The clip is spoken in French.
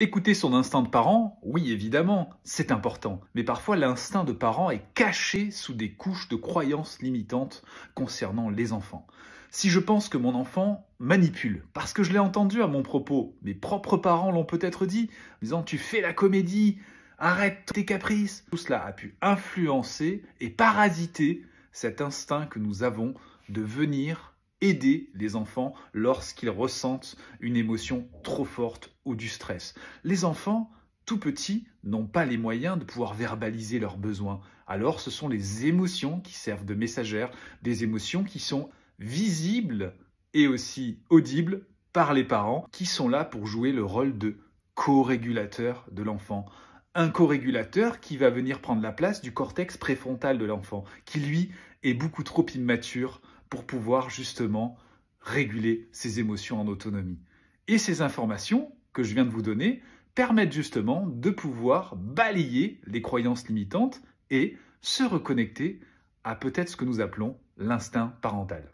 Écouter son instinct de parent, oui évidemment, c'est important, mais parfois l'instinct de parent est caché sous des couches de croyances limitantes concernant les enfants. Si je pense que mon enfant manipule, parce que je l'ai entendu à mon propos, mes propres parents l'ont peut-être dit, en disant tu fais la comédie, arrête tes caprices, tout cela a pu influencer et parasiter cet instinct que nous avons de venir aider les enfants lorsqu'ils ressentent une émotion trop forte ou du stress. Les enfants, tout petits, n'ont pas les moyens de pouvoir verbaliser leurs besoins. Alors ce sont les émotions qui servent de messagères, des émotions qui sont visibles et aussi audibles par les parents qui sont là pour jouer le rôle de co-régulateur de l'enfant. Un co-régulateur qui va venir prendre la place du cortex préfrontal de l'enfant, qui lui est beaucoup trop immature pour pouvoir justement réguler ses émotions en autonomie. Et ces informations que je viens de vous donner permettent justement de pouvoir balayer les croyances limitantes et se reconnecter à peut-être ce que nous appelons l'instinct parental.